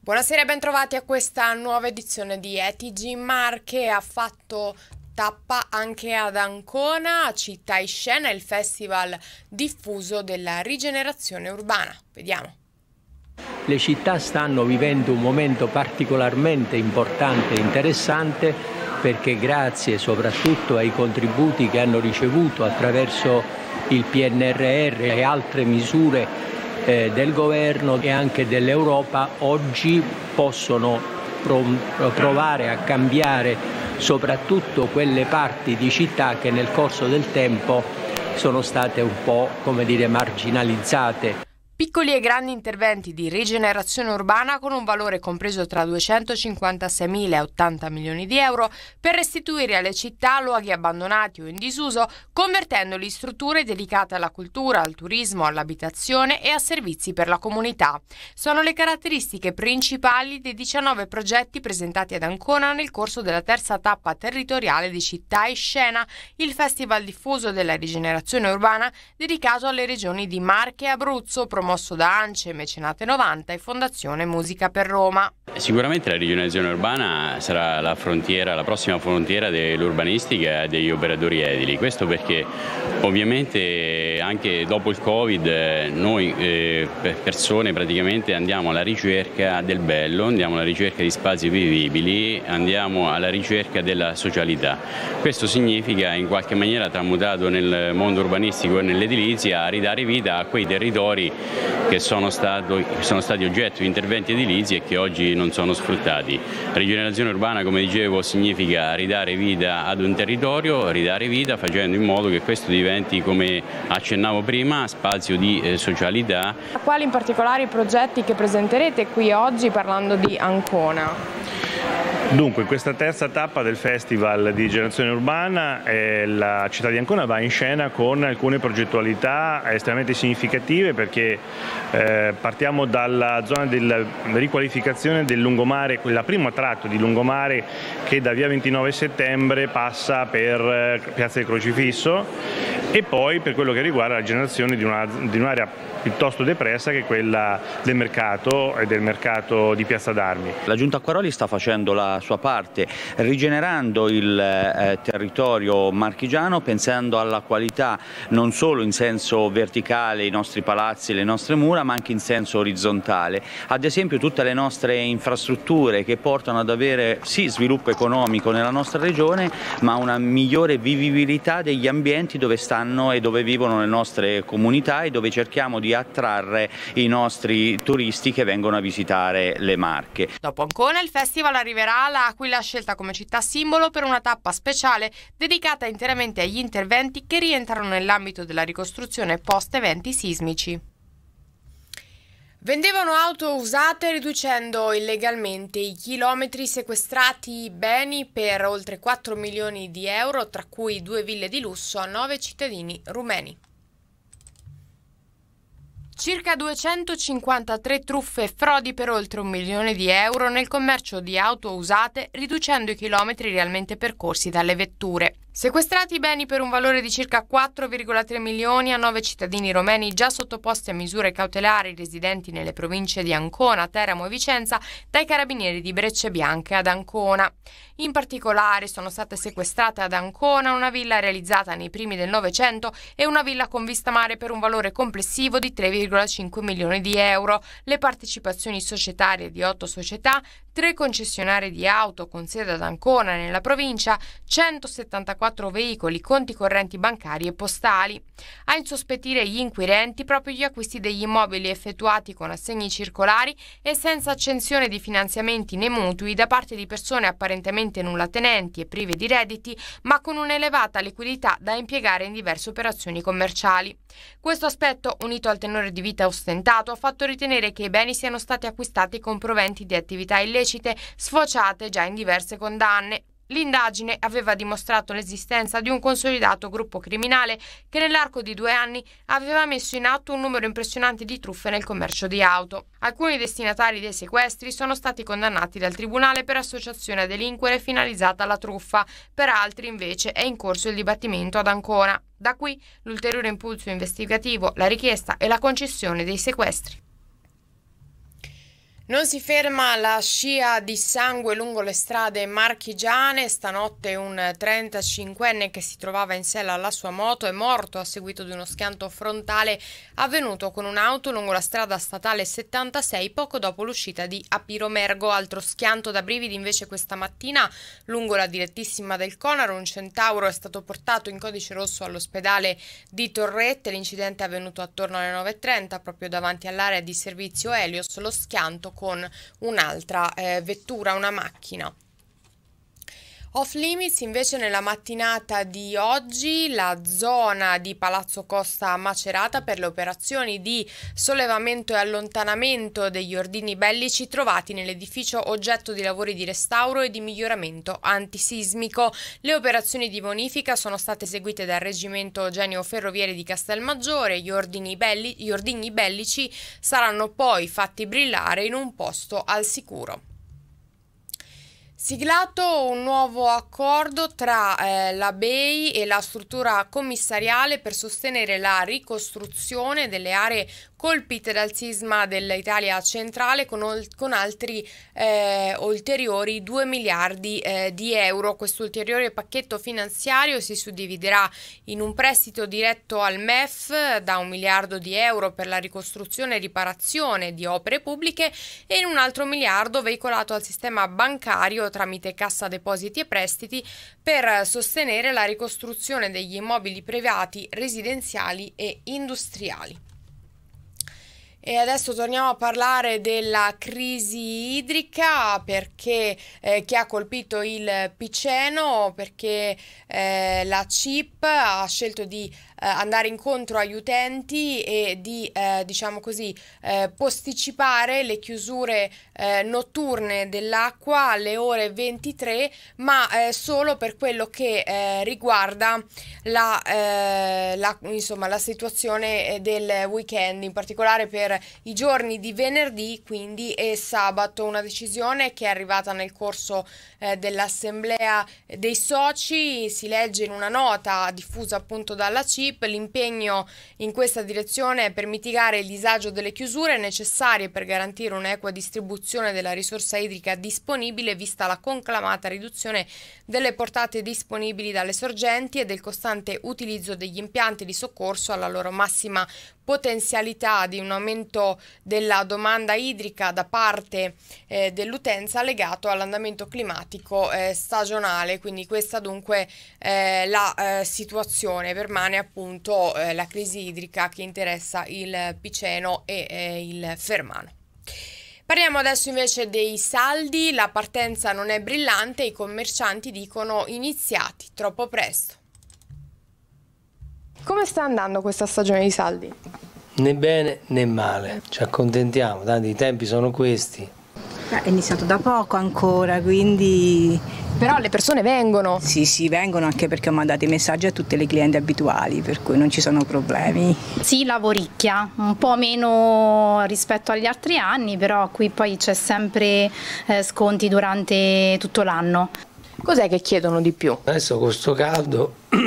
Buonasera e bentrovati a questa nuova edizione di ETG Marche. Ha fatto tappa anche ad Ancona, a Città Iscena, il festival diffuso della rigenerazione urbana. Vediamo. Le città stanno vivendo un momento particolarmente importante e interessante perché grazie soprattutto ai contributi che hanno ricevuto attraverso il PNRR e altre misure eh, del governo e anche dell'Europa, oggi possono provare a cambiare soprattutto quelle parti di città che nel corso del tempo sono state un po' come dire marginalizzate. Piccoli e grandi interventi di rigenerazione urbana con un valore compreso tra 256.000 e 80 milioni di euro per restituire alle città luoghi abbandonati o in disuso, convertendoli in strutture dedicate alla cultura, al turismo, all'abitazione e a servizi per la comunità. Sono le caratteristiche principali dei 19 progetti presentati ad Ancona nel corso della terza tappa territoriale di Città e Scena, il festival diffuso della rigenerazione urbana dedicato alle regioni di Marche e Abruzzo, promosso da ANCE, Mecenate 90 e Fondazione Musica per Roma. Sicuramente la regionalizzazione urbana sarà la, frontiera, la prossima frontiera dell'urbanistica e degli operatori edili, questo perché ovviamente anche dopo il Covid noi eh, persone praticamente andiamo alla ricerca del bello, andiamo alla ricerca di spazi vivibili, andiamo alla ricerca della socialità. Questo significa in qualche maniera tramutato nel mondo urbanistico e nell'edilizia ridare vita a quei territori che sono, stato, sono stati oggetto di interventi edilizi e che oggi non sono sfruttati. Rigenerazione urbana, come dicevo, significa ridare vita ad un territorio, ridare vita facendo in modo che questo diventi, come accennavo prima, spazio di eh, socialità. Quali in particolare i progetti che presenterete qui oggi parlando di Ancona? Dunque, in questa terza tappa del Festival di Generazione Urbana eh, la città di Ancona va in scena con alcune progettualità estremamente significative perché eh, partiamo dalla zona della riqualificazione del lungomare, quella prima tratto di lungomare che da via 29 settembre passa per eh, Piazza del Crocifisso e poi per quello che riguarda la generazione di, una, di un'area piuttosto depressa che è quella del mercato e del mercato di Piazza d'Armi. La Giunta Acquaroli sta facendo la sua parte, rigenerando il eh, territorio marchigiano, pensando alla qualità non solo in senso verticale, i nostri palazzi, le nostre mura, ma anche in senso orizzontale. Ad esempio tutte le nostre infrastrutture che portano ad avere sì sviluppo economico nella nostra regione, ma una migliore vivibilità degli ambienti dove stanno stanno e dove vivono le nostre comunità e dove cerchiamo di attrarre i nostri turisti che vengono a visitare le Marche. Dopo Ancona il festival arriverà all'Aquila scelta come città simbolo per una tappa speciale dedicata interamente agli interventi che rientrano nell'ambito della ricostruzione post eventi sismici. Vendevano auto usate riducendo illegalmente i chilometri sequestrati beni per oltre 4 milioni di euro, tra cui due ville di lusso a nove cittadini rumeni. Circa 253 truffe e frodi per oltre un milione di euro nel commercio di auto usate, riducendo i chilometri realmente percorsi dalle vetture. Sequestrati i beni per un valore di circa 4,3 milioni a nove cittadini romeni già sottoposti a misure cautelari residenti nelle province di Ancona, Teramo e Vicenza dai carabinieri di Brecce Bianche ad Ancona. In particolare sono state sequestrate ad Ancona una villa realizzata nei primi del Novecento e una villa con vista mare per un valore complessivo di 3,5 milioni di euro, le partecipazioni societarie di otto società, tre concessionari di auto con sede ad Ancona nella provincia, 174 veicoli, conti correnti bancari e postali. A insospettire gli inquirenti proprio gli acquisti degli immobili effettuati con assegni circolari e senza accensione di finanziamenti né mutui da parte di persone apparentemente nulla tenenti e prive di redditi, ma con un'elevata liquidità da impiegare in diverse operazioni commerciali. Questo aspetto, unito al tenore di vita ostentato, ha fatto ritenere che i beni siano stati acquistati con proventi di attività illecite sfociate già in diverse condanne, L'indagine aveva dimostrato l'esistenza di un consolidato gruppo criminale che nell'arco di due anni aveva messo in atto un numero impressionante di truffe nel commercio di auto. Alcuni destinatari dei sequestri sono stati condannati dal Tribunale per associazione a delinquere finalizzata alla truffa, per altri invece è in corso il dibattimento ad Ancona. Da qui l'ulteriore impulso investigativo, la richiesta e la concessione dei sequestri. Non si ferma la scia di sangue lungo le strade marchigiane. Stanotte un 35enne che si trovava in sella alla sua moto è morto a seguito di uno schianto frontale avvenuto con un'auto lungo la strada statale 76 poco dopo l'uscita di Apiromergo. Altro schianto da brividi invece questa mattina lungo la direttissima del Conaro. Un centauro è stato portato in codice rosso all'ospedale di Torrette. L'incidente è avvenuto attorno alle 9.30 proprio davanti all'area di servizio Helios. Lo schianto con un'altra eh, vettura, una macchina Off limits invece nella mattinata di oggi la zona di Palazzo Costa Macerata per le operazioni di sollevamento e allontanamento degli ordini bellici trovati nell'edificio oggetto di lavori di restauro e di miglioramento antisismico. Le operazioni di bonifica sono state eseguite dal reggimento Genio Ferroviere di Castelmaggiore. Gli ordini, belli, gli ordini bellici saranno poi fatti brillare in un posto al sicuro. Siglato un nuovo accordo tra eh, la BEI e la struttura commissariale per sostenere la ricostruzione delle aree colpite dal sisma dell'Italia centrale con, con altri eh, ulteriori 2 miliardi eh, di euro. Questo ulteriore pacchetto finanziario si suddividerà in un prestito diretto al MEF da 1 miliardo di euro per la ricostruzione e riparazione di opere pubbliche e in un altro miliardo veicolato al sistema bancario tramite cassa depositi e prestiti per sostenere la ricostruzione degli immobili privati, residenziali e industriali. E adesso torniamo a parlare della crisi idrica perché, eh, che ha colpito il Piceno, perché eh, la CIP ha scelto di eh, andare incontro agli utenti e di eh, diciamo così eh, posticipare le chiusure notturne dell'acqua alle ore 23 ma solo per quello che riguarda la, la, insomma, la situazione del weekend in particolare per i giorni di venerdì quindi e sabato una decisione che è arrivata nel corso eh, dell'assemblea dei soci si legge in una nota diffusa appunto dalla CIP Philip, l'impegno in questa direzione per mitigare il disagio delle chiusure necessarie per garantire un'equa distribuzione della risorsa idrica disponibile vista la conclamata riduzione delle portate disponibili dalle sorgenti e del costante utilizzo degli impianti di soccorso alla loro massima potenzialità di un aumento della domanda idrica da parte eh, dell'utenza legato all'andamento climatico eh, stagionale. Quindi questa dunque eh, la eh, situazione permane appunto appunto eh, la crisi idrica che interessa il Piceno e eh, il Fermano. Parliamo adesso invece dei saldi, la partenza non è brillante, i commercianti dicono iniziati troppo presto. Come sta andando questa stagione di saldi? Né bene né male, ci accontentiamo, tanti i tempi sono questi, è iniziato da poco ancora, quindi... Però le persone vengono? Sì, sì, vengono anche perché ho mandato i messaggi a tutte le clienti abituali, per cui non ci sono problemi. Sì, lavoricchia, un po' meno rispetto agli altri anni, però qui poi c'è sempre eh, sconti durante tutto l'anno. Cos'è che chiedono di più? Adesso con sto caldo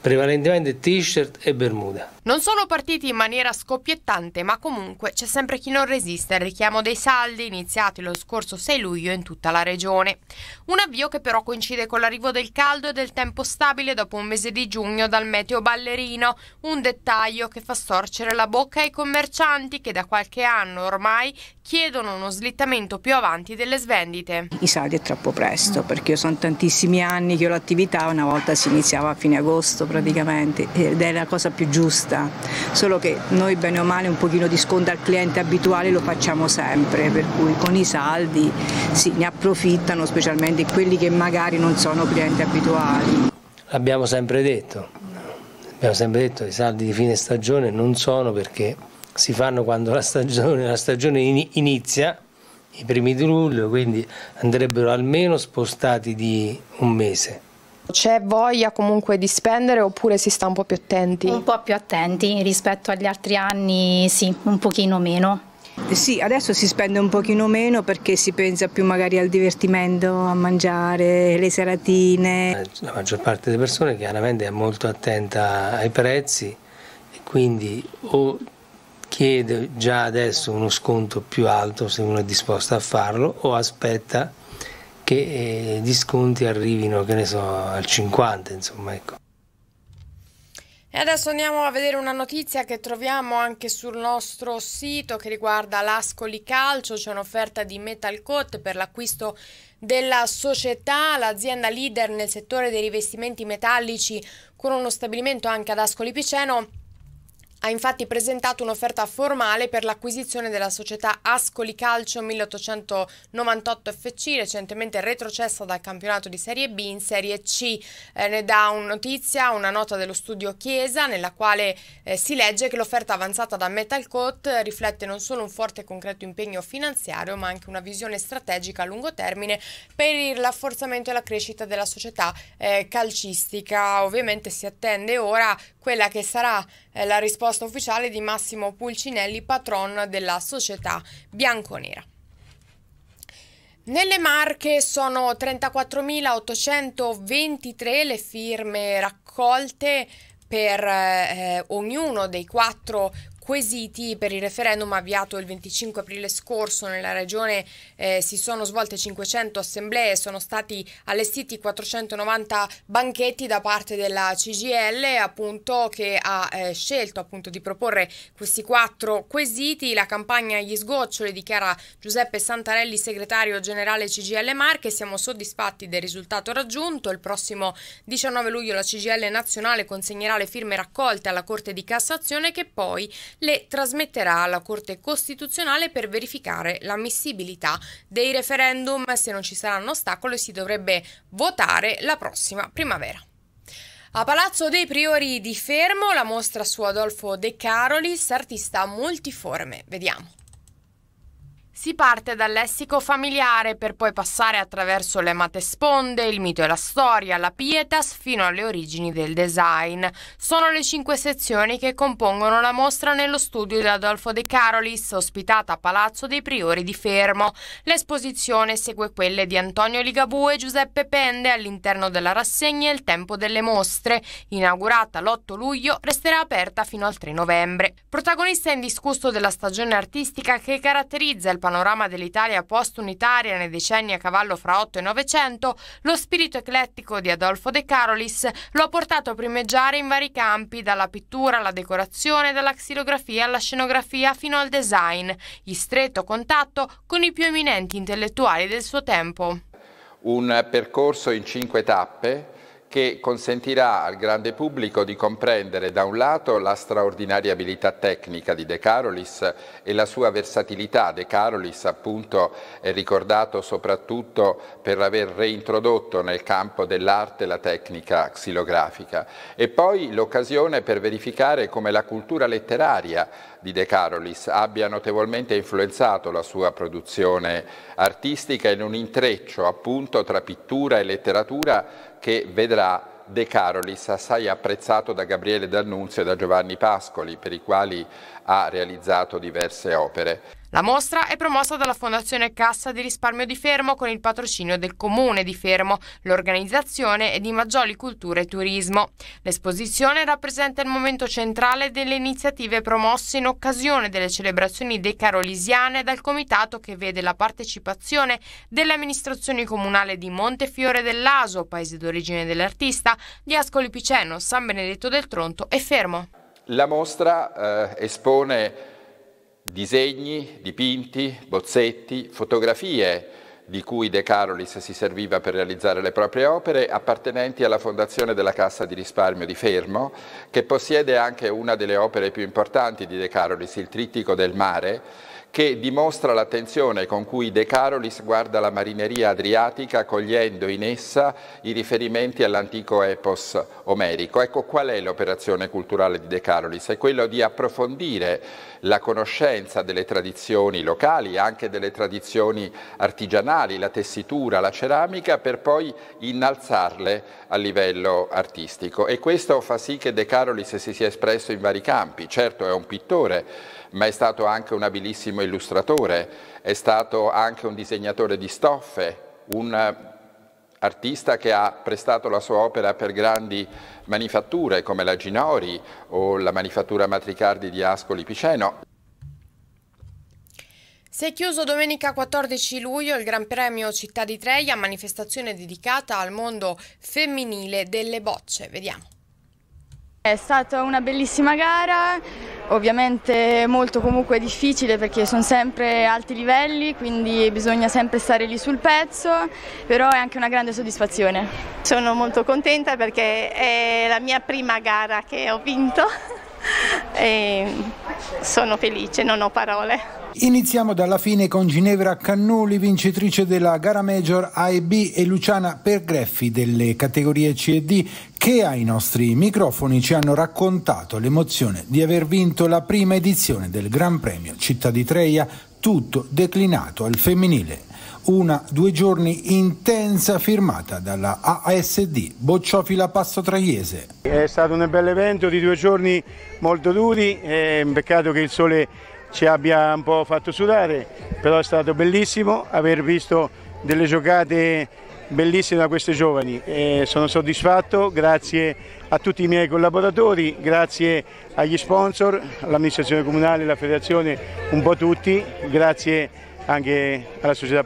prevalentemente t-shirt e bermuda. Non sono partiti in maniera scoppiettante, ma comunque c'è sempre chi non resiste al richiamo dei saldi iniziati lo scorso 6 luglio in tutta la regione. Un avvio che però coincide con l'arrivo del caldo e del tempo stabile dopo un mese di giugno dal meteo ballerino, un dettaglio che fa storcere la bocca ai commercianti che da qualche anno ormai chiedono uno slittamento più avanti delle svendite. I saldi è troppo presto perché io sono tantissimi anni che ho l'attività, una volta si iniziava a fine agosto praticamente ed è la cosa più giusta giusta, solo che noi bene o male un pochino di sconto al cliente abituale lo facciamo sempre, per cui con i saldi sì, ne approfittano specialmente quelli che magari non sono clienti abituali. L'abbiamo sempre detto, abbiamo sempre detto che i saldi di fine stagione non sono perché si fanno quando la stagione, la stagione inizia, i primi di luglio, quindi andrebbero almeno spostati di un mese. C'è voglia comunque di spendere oppure si sta un po' più attenti? Un po' più attenti rispetto agli altri anni, sì, un pochino meno. Eh sì, adesso si spende un pochino meno perché si pensa più magari al divertimento, a mangiare, le seratine. La maggior parte delle persone chiaramente è molto attenta ai prezzi e quindi o chiede già adesso uno sconto più alto se uno è disposto a farlo o aspetta che eh, gli sconti arrivino, che ne so, al 50, insomma, ecco. E adesso andiamo a vedere una notizia che troviamo anche sul nostro sito che riguarda l'Ascoli Calcio, c'è un'offerta di Metal Coat per l'acquisto della società, l'azienda leader nel settore dei rivestimenti metallici con uno stabilimento anche ad Ascoli Piceno ha infatti presentato un'offerta formale per l'acquisizione della società Ascoli Calcio 1898 FC, recentemente retrocessa dal campionato di Serie B in Serie C. Eh, ne dà un notizia una nota dello studio Chiesa, nella quale eh, si legge che l'offerta avanzata da Metalcoat riflette non solo un forte e concreto impegno finanziario, ma anche una visione strategica a lungo termine per il rafforzamento e la crescita della società eh, calcistica. Ovviamente si attende ora quella che sarà è eh, la risposta ufficiale di Massimo Pulcinelli, patron della società bianconera. Nelle Marche sono 34.823 le firme raccolte per eh, ognuno dei quattro quesiti per il referendum avviato il 25 aprile scorso nella regione eh, si sono svolte 500 assemblee, sono stati allestiti 490 banchetti da parte della CGL appunto, che ha eh, scelto appunto, di proporre questi quattro quesiti. La campagna agli sgoccioli dichiara Giuseppe Santarelli, segretario generale CGL Marche, siamo soddisfatti del risultato raggiunto. Il prossimo 19 luglio la CGL nazionale consegnerà le firme raccolte alla Corte di Cassazione che poi le trasmetterà alla Corte Costituzionale per verificare l'ammissibilità dei referendum. Se non ci saranno ostacoli si dovrebbe votare la prossima primavera. A Palazzo dei Priori di Fermo la mostra su Adolfo De Carolis, artista multiforme. Vediamo. Si parte dal lessico familiare per poi passare attraverso le sponde, il mito e la storia, la pietas fino alle origini del design. Sono le cinque sezioni che compongono la mostra nello studio di Adolfo De Carolis, ospitata a Palazzo dei Priori di Fermo. L'esposizione segue quelle di Antonio Ligabù e Giuseppe Pende all'interno della rassegna Il tempo delle mostre. Inaugurata l'8 luglio, resterà aperta fino al 3 novembre. Protagonista indiscusso della stagione artistica che caratterizza il Palazzo panorama dell'Italia post-unitaria nei decenni a cavallo fra 8 e 900, lo spirito eclettico di Adolfo De Carolis lo ha portato a primeggiare in vari campi, dalla pittura alla decorazione, dalla xilografia alla scenografia fino al design, in stretto contatto con i più eminenti intellettuali del suo tempo. Un percorso in cinque tappe che consentirà al grande pubblico di comprendere da un lato la straordinaria abilità tecnica di De Carolis e la sua versatilità. De Carolis appunto è ricordato soprattutto per aver reintrodotto nel campo dell'arte la tecnica xilografica e poi l'occasione per verificare come la cultura letteraria di De Carolis abbia notevolmente influenzato la sua produzione artistica in un intreccio appunto tra pittura e letteratura che vedrà De Carolis assai apprezzato da Gabriele D'Annunzio e da Giovanni Pascoli, per i quali ha realizzato diverse opere. La mostra è promossa dalla Fondazione Cassa di Risparmio di Fermo con il patrocinio del Comune di Fermo, l'organizzazione e di Maggioli Cultura e Turismo. L'esposizione rappresenta il momento centrale delle iniziative promosse in occasione delle celebrazioni decarolisiane dal comitato che vede la partecipazione delle amministrazioni comunali di Montefiore dell'Aso, paese d'origine dell'artista, di Ascoli Piceno, San Benedetto del Tronto e Fermo. La mostra eh, espone disegni, dipinti, bozzetti, fotografie di cui De Carolis si serviva per realizzare le proprie opere, appartenenti alla fondazione della Cassa di risparmio di Fermo, che possiede anche una delle opere più importanti di De Carolis, il Trittico del mare, che dimostra l'attenzione con cui De Carolis guarda la marineria adriatica cogliendo in essa i riferimenti all'antico epos omerico. Ecco qual è l'operazione culturale di De Carolis? È quello di approfondire la conoscenza delle tradizioni locali, anche delle tradizioni artigianali, la tessitura, la ceramica, per poi innalzarle a livello artistico. E questo fa sì che De Carolis si sia espresso in vari campi. Certo è un pittore, ma è stato anche un abilissimo grandissimo illustratore, è stato anche un disegnatore di stoffe, un artista che ha prestato la sua opera per grandi manifatture come la Ginori o la manifattura Matricardi di Ascoli Piceno. Si è chiuso domenica 14 luglio il Gran Premio Città di Treia, manifestazione dedicata al mondo femminile delle bocce. Vediamo. È stata una bellissima gara, ovviamente molto comunque difficile perché sono sempre alti livelli, quindi bisogna sempre stare lì sul pezzo, però è anche una grande soddisfazione. Sono molto contenta perché è la mia prima gara che ho vinto e sono felice, non ho parole. Iniziamo dalla fine con Ginevra Cannuli, vincitrice della gara major A e B e Luciana Pergreffi delle categorie C e D che ai nostri microfoni ci hanno raccontato l'emozione di aver vinto la prima edizione del Gran Premio Città di Treia, tutto declinato al femminile. Una due giorni intensa firmata dalla ASD Bocciofila Passo Traiese. È stato un bel evento di due giorni molto duri, è eh, un peccato che il sole ci abbia un po' fatto sudare, però è stato bellissimo aver visto delle giocate bellissime da questi giovani. E sono soddisfatto, grazie a tutti i miei collaboratori, grazie agli sponsor, all'amministrazione comunale, alla federazione, un po' tutti, grazie anche alla società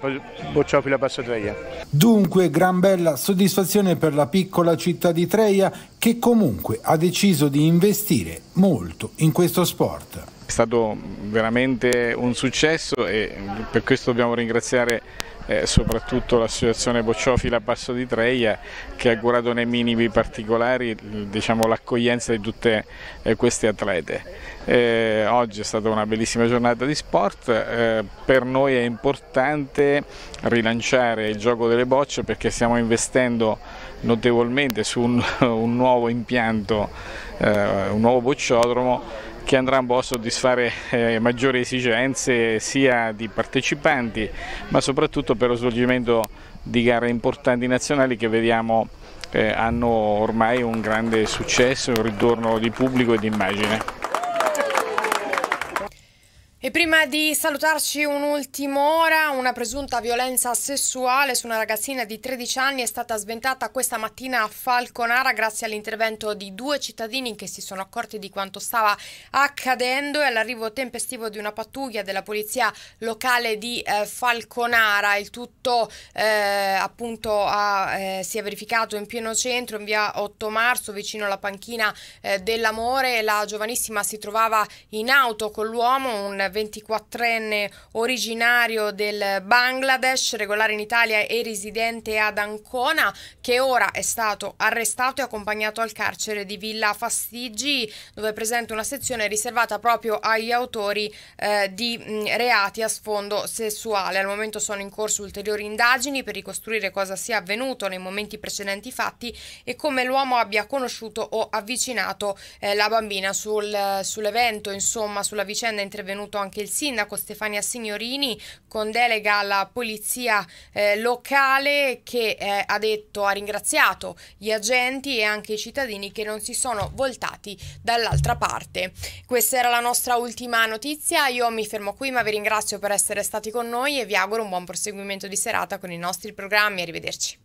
Bocciopila Basso Treia. Dunque, gran bella soddisfazione per la piccola città di Treia che comunque ha deciso di investire molto in questo sport. È stato veramente un successo e per questo dobbiamo ringraziare eh, soprattutto l'associazione Bocciofila Basso di Treia che ha curato nei minimi particolari diciamo, l'accoglienza di tutte eh, queste atlete. Eh, oggi è stata una bellissima giornata di sport, eh, per noi è importante rilanciare il gioco delle bocce perché stiamo investendo notevolmente su un, un nuovo impianto, eh, un nuovo bocciodromo che andrà un po' a soddisfare eh, maggiori esigenze sia di partecipanti ma soprattutto per lo svolgimento di gare importanti nazionali che vediamo eh, hanno ormai un grande successo, un ritorno di pubblico e di immagine. E prima di salutarci un'ultima ora, una presunta violenza sessuale su una ragazzina di 13 anni è stata sventata questa mattina a Falconara grazie all'intervento di due cittadini che si sono accorti di quanto stava accadendo e all'arrivo tempestivo di una pattuglia della polizia locale di eh, Falconara. Il tutto eh, appunto ha, eh, si è verificato in pieno centro, in via 8 marzo, vicino alla panchina eh, dell'Amore. La giovanissima si trovava in auto con l'uomo, un 24enne originario del Bangladesh, regolare in Italia e residente ad Ancona, che ora è stato arrestato e accompagnato al carcere di Villa Fastigi, dove è presente una sezione riservata proprio agli autori eh, di mh, reati a sfondo sessuale. Al momento sono in corso ulteriori indagini per ricostruire cosa sia avvenuto nei momenti precedenti fatti e come l'uomo abbia conosciuto o avvicinato eh, la bambina sul, eh, sull'evento, insomma, sulla vicenda intervenuto anche anche il sindaco Stefania Signorini con delega alla polizia eh, locale che eh, ha detto, ha ringraziato gli agenti e anche i cittadini che non si sono voltati dall'altra parte. Questa era la nostra ultima notizia, io mi fermo qui ma vi ringrazio per essere stati con noi e vi auguro un buon proseguimento di serata con i nostri programmi, arrivederci.